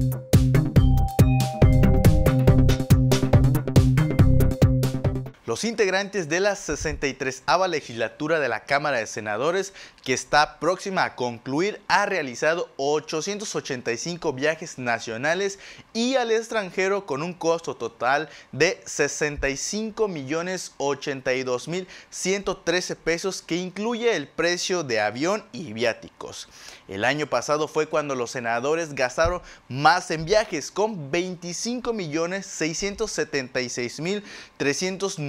you Los integrantes de la 63 legislatura de la Cámara de Senadores, que está próxima a concluir, ha realizado 885 viajes nacionales y al extranjero con un costo total de $65.082.113, pesos, que incluye el precio de avión y viáticos. El año pasado fue cuando los senadores gastaron más en viajes, con $25.676.390,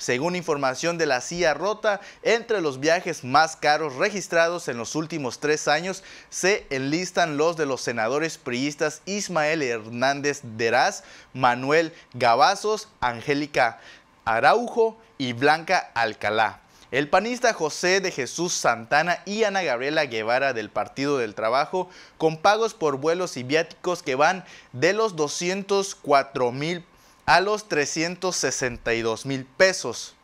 según información de la CIA Rota, entre los viajes más caros registrados en los últimos tres años se enlistan los de los senadores priistas Ismael Hernández Deraz, Manuel Gabazos, Angélica Araujo y Blanca Alcalá. El panista José de Jesús Santana y Ana Gabriela Guevara del Partido del Trabajo, con pagos por vuelos y viáticos que van de los 204 mil a los 362 mil pesos.